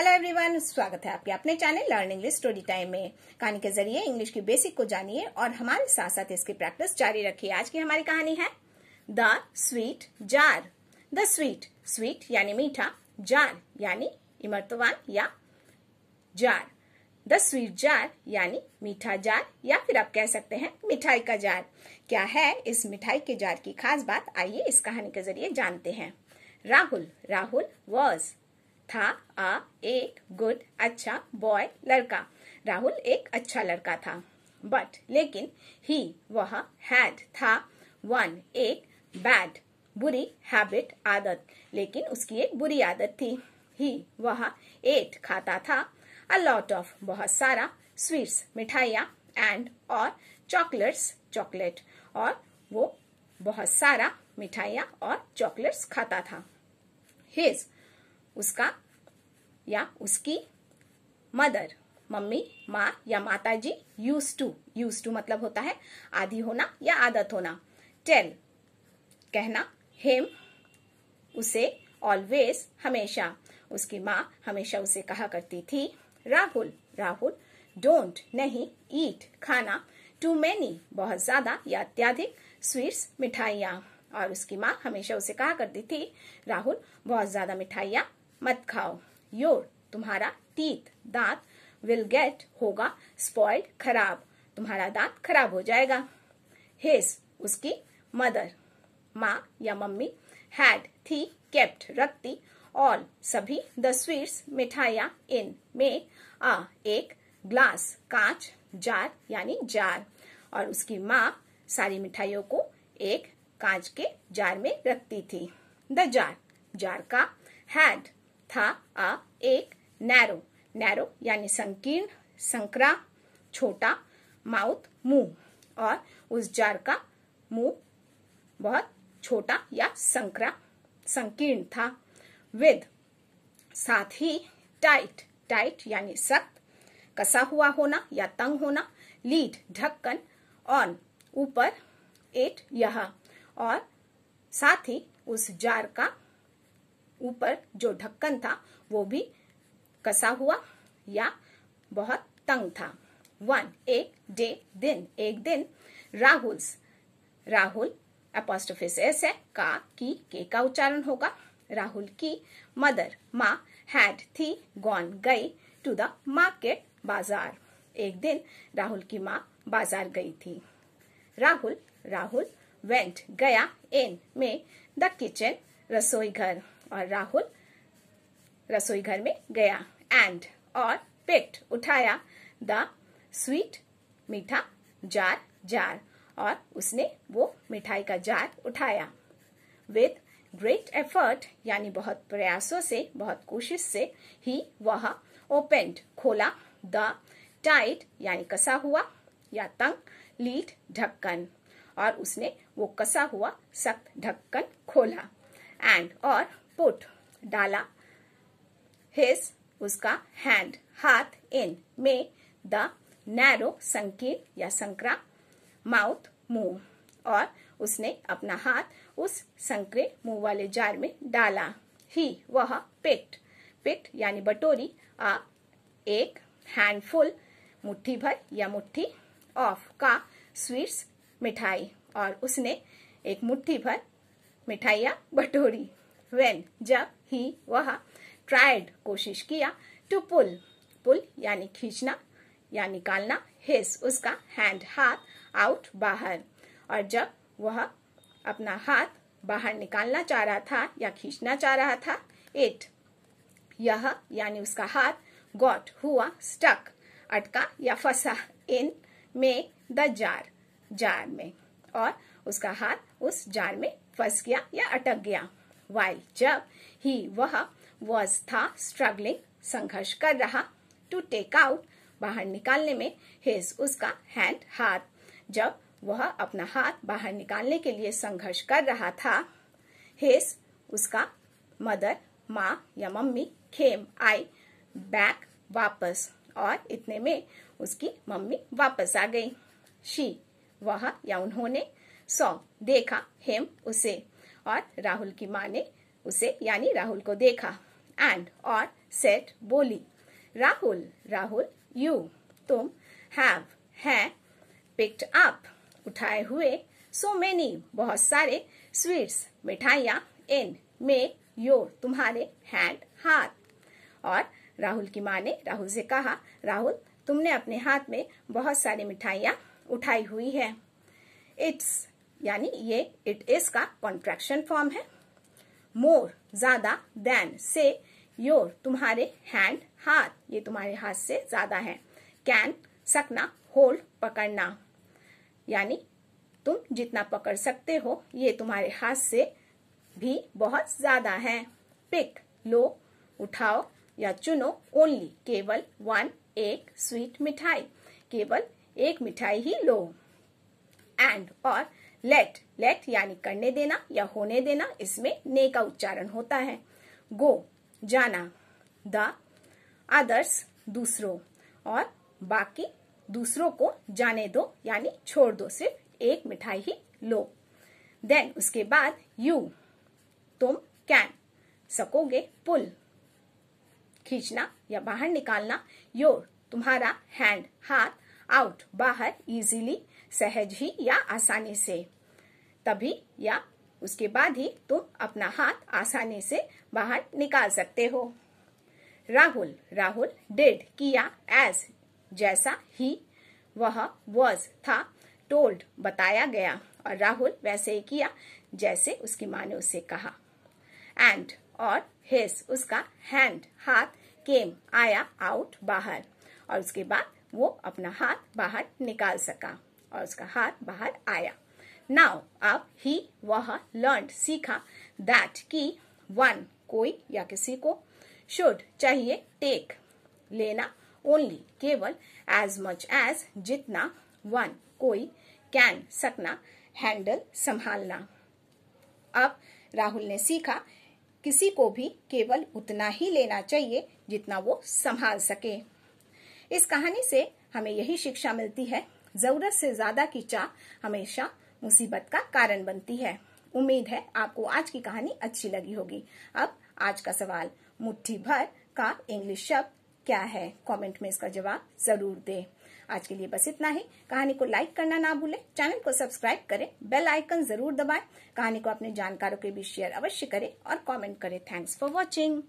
hello everyone स्वागत है आपके अपने channel learn English story time में कहानी के जरिए इंग्लिश की बेसिक को जानिए और हमारे साथ साथ इसकी प्रैक्टिस जारी रखिए आज की हमारी कहानी है the sweet jar the sweet sweet यानी मीठा जार यानी इमरतवान या जार द स्वीट जार यानी मीठा जार या फिर आप कह सकते हैं मिठाई का जार क्या है इस मिठाई के जार की खास बात आइए इस कहानी के जरिए जानते हैं राहुल राहुल वॉज था आ एक गुड अच्छा बॉय लड़का राहुल एक अच्छा लड़का था बट लेकिन ही वह हैड था वन एक बैड बुरी हैबिट आदत लेकिन उसकी एक बुरी आदत थी ही वह एट खाता था अ लॉट ऑफ बहुत सारा स्वीट्स मिठाइया एंड और चॉकलेट्स चॉकलेट और वो बहुत सारा मिठाइया और चॉकलेट्स खाता था हिज उसका या उसकी मदर मम्मी माँ या माता ji use to use to मतलब होता है आदि होना या आदत होना टेल कहना हेम उसे ऑलवेज हमेशा उसकी माँ हमेशा उसे कहा करती थी राहुल राहुल डोंट नहीं ईट खाना टू मैनी बहुत ज्यादा या अत्याधिक स्वीट्स मिठाइयाँ और उसकी माँ हमेशा उसे कहा करती थी राहुल बहुत ज्यादा मिठाइयाँ मत खाओ योर तुम्हारा टीथ दांत विल गेट होगा स्पॉइल्ड खराब तुम्हारा दांत खराब हो जाएगा हिज उसकी मदर माँ या मम्मी हैड थी केप्ट रखती ऑल सभी द स्वीट्स मिठाइया इन में आ एक ग्लास कांच जार यानी जार और उसकी माँ सारी मिठाइयों को एक कांच के जार में रखती थी द जार जार का हैड था आ एक नैरो नैरो यानी संकीर्ण संकरा छोटा माउथ मुंह और उस जार का मुंह बहुत छोटा या संकरा संकीर्ण था विद साथ ही टाइट टाइट यानी सख्त कसा हुआ होना या तंग होना लीड ढक्कन ऑन ऊपर एट यह और साथ ही उस जार का ऊपर जो ढक्कन था वो भी कसा हुआ या बहुत तंग था वन एक डे दिन एक दिन राहुल राहुल अपोस्टोफिस एस है का की के का उच्चारण होगा राहुल की मदर माँ हैड थी गॉन गई टू द मार्केट बाजार एक दिन राहुल की माँ बाजार गई थी राहुल राहुल वेंट गया इन में द किचन रसोई घर और राहुल रसोई घर में गया एंड और पिक्ड उठाया द स्वीट मीठा जार जार और उसने वो मिठाई का जार उठाया विथ ग्रेट एफर्ट यानी बहुत प्रयासों से बहुत कोशिश से ही वह ओपेंड खोला द टाइट यानी कसा हुआ या तंग लीड ढक्कन और उसने वो कसा हुआ सख्त ढक्कन खोला एंड और पुट डाला हिज उसका हैंड हाथ इन में द नैरो संकीर्ण या संकरा माउथ मुंह और उसने अपना हाथ उस संकरे मुंह वाले जार में डाला ही वह पिट पिट यानी बटोरी आ एक हैंडफुल मुट्ठी भर या मुट्ठी ऑफ का स्वीट्स मिठाई और उसने एक मुट्ठी भर मिठाइया बटोरी वेन जब ही वह ट्राइड कोशिश किया टू पुल पुल यानी खींचना या निकालना हिस उसका हैंड हाथ आउट बाहर और जब वह अपना हाथ बाहर निकालना चाह रहा था या खींचना चाह रहा था इट यह यानी उसका हाथ गॉट हुआ स्टक अटका या फंसा इन में द जार जार में और उसका हाथ उस जार में फंस गया या अटक गया वाइल जब ही वह वॉज था स्ट्रगलिंग संघर्ष कर रहा टू टेक आउट बाहर निकालने में हिज उसका हैंड हाथ जब वह अपना हाथ बाहर निकालने के लिए संघर्ष कर रहा था हिज उसका मदर माँ या मम्मी खेम आई बैक वापस और इतने में उसकी मम्मी वापस आ गई शी वह या उन्होंने सॉ देखा हेम उसे और राहुल की माँ ने उसे यानी राहुल को देखा एंड और सेट बोली राहुल राहुल यू तुम हैव है पिक्ड अप उठाए हुए सो मेनी बहुत सारे स्वीट्स मिठाइया इन मे योर तुम्हारे हैंड हाथ और राहुल की माँ ने राहुल से कहा राहुल तुमने अपने हाथ में बहुत सारी मिठाइया उठाई हुई है इट्स यानी ये इट इज का कॉन्ट्रेक्शन फॉर्म है मोर ज्यादा देन से योर तुम्हारे हैंड हाथ ये तुम्हारे हाथ से ज्यादा है कैन सकना होल्ड पकड़ना यानी तुम जितना पकड़ सकते हो ये तुम्हारे हाथ से भी बहुत ज्यादा है पिक लो उठाओ या चुनो ओनली केवल वन एक स्वीट मिठाई केवल एक मिठाई ही लो एंड और लेट लेट यानी करने देना या होने देना इसमें ने का उच्चारण होता है गो जाना द आदर्श दूसरों और बाकी दूसरों को जाने दो यानी छोड़ दो सिर्फ एक मिठाई ही लो देन उसके बाद यू तुम कैन सकोगे पुल खींचना या बाहर निकालना योर तुम्हारा हैंड हाथ आउट बाहर इजीली सहज ही या आसानी से तभी या उसके बाद ही तुम अपना हाथ आसानी से बाहर निकाल सकते हो राहुल राहुल डेड किया एज जैसा ही वह वॉज था टोल्ड बताया गया और राहुल वैसे ही किया जैसे उसकी माँ ने उसे कहा एंड और हिस उसका हैंड हाथ केम आया आउट बाहर और उसके बाद वो अपना हाथ बाहर निकाल सका और उसका हाथ बाहर आया नाउ अब ही वह लर्न सीखा दैट की वन कोई या किसी को शुड चाहिए टेक लेना ओनली केवल एज मच एज जितना वन कोई कैन सकना हैंडल संभालना अब राहुल ने सीखा किसी को भी केवल उतना ही लेना चाहिए जितना वो संभाल सके इस कहानी से हमें यही शिक्षा मिलती है जरूरत से ज्यादा की चाह हमेशा मुसीबत का कारण बनती है उम्मीद है आपको आज की कहानी अच्छी लगी होगी अब आज का सवाल मुट्ठी भर का इंग्लिश शब्द क्या है कमेंट में इसका जवाब जरूर दें आज के लिए बस इतना ही कहानी को लाइक करना ना भूलें चैनल को सब्सक्राइब करें बेल आइकन जरूर दबाएं कहानी को अपने जानकारों के बीच शेयर अवश्य करें और कमेंट करें थैंक्स फॉर वॉचिंग